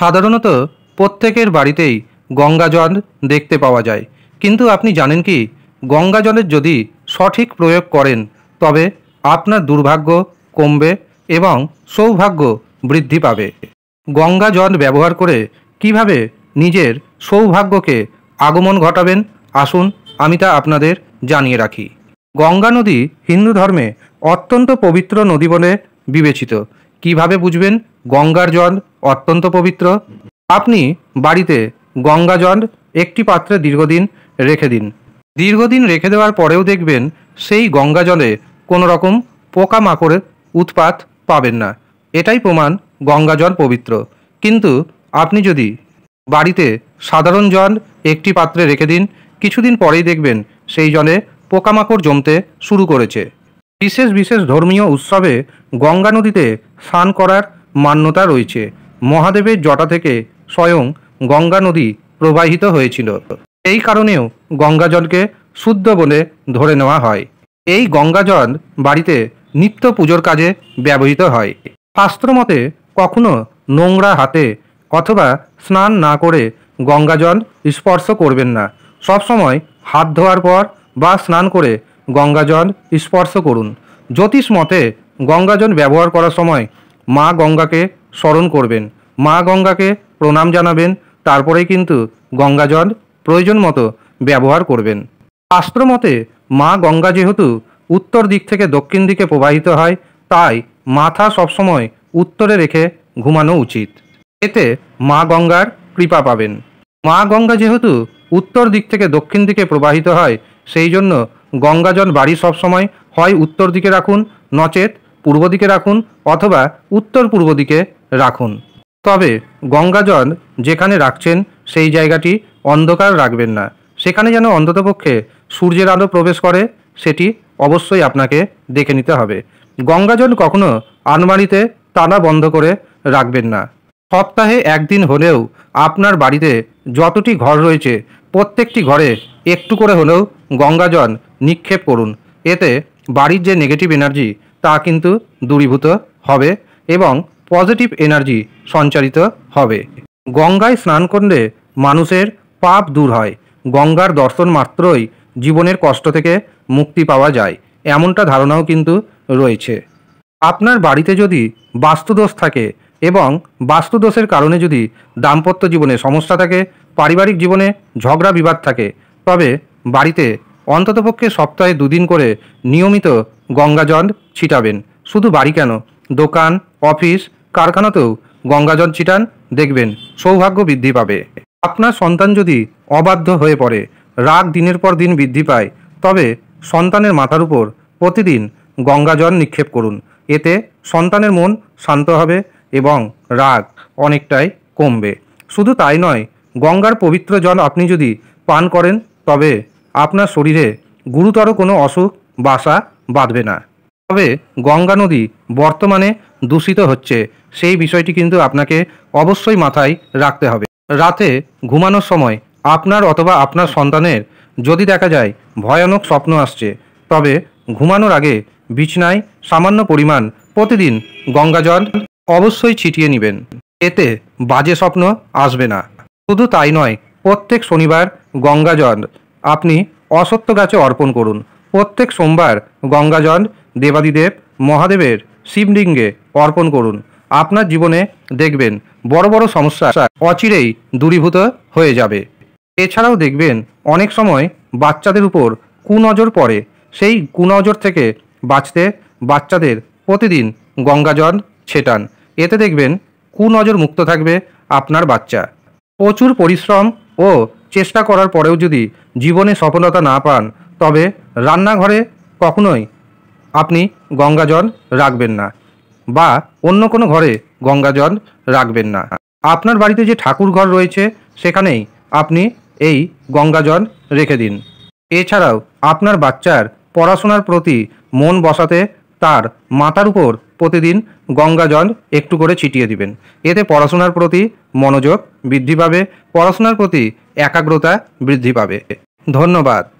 সাধারণত প্রত্যেকের বাড়িতেই গঙ্গা জল দেখতে পাওয়া যায় কিন্তু আপনি জানেন কি গঙ্গা জলের যদি সঠিক প্রয়োগ করেন তবে আপনার দুর্ভাগ্য কমবে এবং সৌভাগ্য বৃদ্ধি পাবে গঙ্গা জল ব্যবহার করে কিভাবে নিজের সৌভাগ্যকে আগমন ঘটাবেন আসুন আমি তা আপনাদের জানিয়ে রাখি গঙ্গা নদী হিন্দু ধর্মে অত্যন্ত পবিত্র নদী বলে বিবেচিত কিভাবে বুঝবেন গঙ্গার জল অত্যন্ত পবিত্র আপনি বাড়িতে গঙ্গা জল একটি পাত্রে দীর্ঘদিন রেখে দিন দীর্ঘদিন রেখে দেওয়ার পরেও দেখবেন সেই গঙ্গা জলে কোনো রকম পোকামাকড়ের উৎপাত পাবেন না এটাই প্রমাণ গঙ্গা জল পবিত্র কিন্তু আপনি যদি বাড়িতে সাধারণ জল একটি পাত্রে রেখে দিন কিছুদিন পরেই দেখবেন সেই জলে পোকামাকড় জমতে শুরু করেছে বিশেষ বিশেষ ধর্মীয় উৎসবে গঙ্গা নদীতে স্নান করার মান্যতা রয়েছে মহাদেবের জটা থেকে স্বয়ং গঙ্গা নদী প্রবাহিত হয়েছিল এই কারণেও গঙ্গাজলকে শুদ্ধ বলে ধরে নেওয়া হয় এই গঙ্গাজল বাড়িতে নিত্য পুজোর কাজে ব্যবহৃত হয় শাস্ত্রমতে কখনো নোংরা হাতে অথবা স্নান না করে গঙ্গাজল স্পর্শ করবেন না সবসময় হাত ধোয়ার পর বা স্নান করে গঙ্গাজল স্পর্শ করুন জ্যোতিষ মতে গঙ্গাজল ব্যবহার করার সময় মা গঙ্গাকে স্মরণ করবেন মা গঙ্গাকে প্রণাম জানাবেন তারপরেই কিন্তু গঙ্গাজল প্রয়োজন মতো ব্যবহার করবেন শাস্ত্র মতে মা গঙ্গা যেহেতু উত্তর দিক থেকে দক্ষিণ দিকে প্রবাহিত হয় তাই মাথা সবসময় উত্তরে রেখে ঘুমানো উচিত এতে মা গঙ্গার কৃপা পাবেন মা গঙ্গা যেহেতু উত্তর দিক থেকে দক্ষিণ দিকে প্রবাহিত হয় সেই জন্য গঙ্গাজল বাড়ি সবসময় হয় উত্তর দিকে রাখুন নচেত পূর্ব দিকে রাখুন অথবা উত্তর পূর্ব দিকে রাখুন তবে গঙ্গাজল যেখানে রাখছেন সেই জায়গাটি অন্ধকার রাখবেন না সেখানে যেন অন্ততপক্ষে সূর্যের আলো প্রবেশ করে সেটি অবশ্যই আপনাকে দেখে নিতে হবে গঙ্গাজল কখনো আলমারিতে তালা বন্ধ করে রাখবেন না সপ্তাহে একদিন হলেও আপনার বাড়িতে যতটি ঘর রয়েছে প্রত্যেকটি ঘরে একটু করে হলেও গঙ্গা জল নিক্ষেপ করুন এতে বাড়ির যে নেগেটিভ এনার্জি তা কিন্তু দূরীভূত হবে এবং পজিটিভ এনার্জি সঞ্চারিত হবে গঙ্গায় স্নান করলে মানুষের পাপ দূর হয় গঙ্গার দর্শন মাত্রই জীবনের কষ্ট থেকে মুক্তি পাওয়া যায় এমনটা ধারণাও কিন্তু রয়েছে আপনার বাড়িতে যদি বাস্তুদোষ থাকে এবং বাস্তুদোষের কারণে যদি দাম্পত্য জীবনে সমস্যা থাকে পারিবারিক জীবনে ঝগড়া বিবাদ থাকে তবে বাড়িতে অন্ততপক্ষে সপ্তাহে দুদিন করে নিয়মিত গঙ্গাজল ছিটাবেন শুধু বাড়ি কেন দোকান অফিস কারখানাতেও গঙ্গাজল ছিটান দেখবেন সৌভাগ্য বৃদ্ধি পাবে আপনার সন্তান যদি অবাধ্য হয়ে পড়ে রাগ দিনের পর দিন বৃদ্ধি পায় তবে সন্তানের মাথার উপর প্রতিদিন গঙ্গাজল নিক্ষেপ করুন এতে সন্তানের মন শান্ত হবে এবং রাগ অনেকটাই কমবে শুধু তাই নয় গঙ্গার পবিত্র জল আপনি যদি পান করেন তবে আপনার শরীরে গুরুতর কোনো অসুখ বাসা বাঁধবে না তবে গঙ্গা নদী বর্তমানে দূষিত হচ্ছে সেই বিষয়টি কিন্তু আপনাকে অবশ্যই মাথায় রাখতে হবে রাতে ঘুমানোর সময় আপনার অথবা আপনার সন্তানের যদি দেখা যায় ভয়ানক স্বপ্ন আসছে তবে ঘুমানোর আগে বিছনায় সামান্য পরিমাণ প্রতিদিন গঙ্গা জল অবশ্যই ছিটিয়ে নেবেন এতে বাজে স্বপ্ন আসবে না শুধু তাই নয় প্রত্যেক শনিবার গঙ্গা জল আপনি অসত্য গাছে অর্পণ করুন প্রত্যেক সোমবার গঙ্গা জল দেবাদিদেব মহাদেবের শিবলিঙ্গে অর্পণ করুন আপনার জীবনে দেখবেন বড় বড় সমস্যা অচিরেই দূরীভূত হয়ে যাবে এছাড়াও দেখবেন অনেক সময় বাচ্চাদের উপর কুনজর পড়ে সেই কুনজর থেকে বাঁচতে বাচ্চাদের প্রতিদিন গঙ্গাজল ছেটান এতে দেখবেন কুনজর মুক্ত থাকবে আপনার বাচ্চা প্রচুর পরিশ্রম ও চেষ্টা করার পরেও যদি জীবনে সফলতা না পান তবে রান্নাঘরে কখনোই আপনি গঙ্গাজল রাখবেন না বা অন্য কোনো ঘরে গঙ্গাজল রাখবেন না আপনার বাড়িতে যে ঠাকুর ঘর রয়েছে সেখানেই আপনি এই গঙ্গাজল রেখে দিন এছাড়াও আপনার বাচ্চার পড়াশোনার প্রতি মন বসাতে তার মাথার উপর প্রতিদিন গঙ্গা জল একটু করে ছিটিয়ে দিবেন এতে পড়াশোনার প্রতি মনোযোগ বৃদ্ধি পাবে পড়াশোনার প্রতি একাগ্রতা বৃদ্ধি পাবে ধন্যবাদ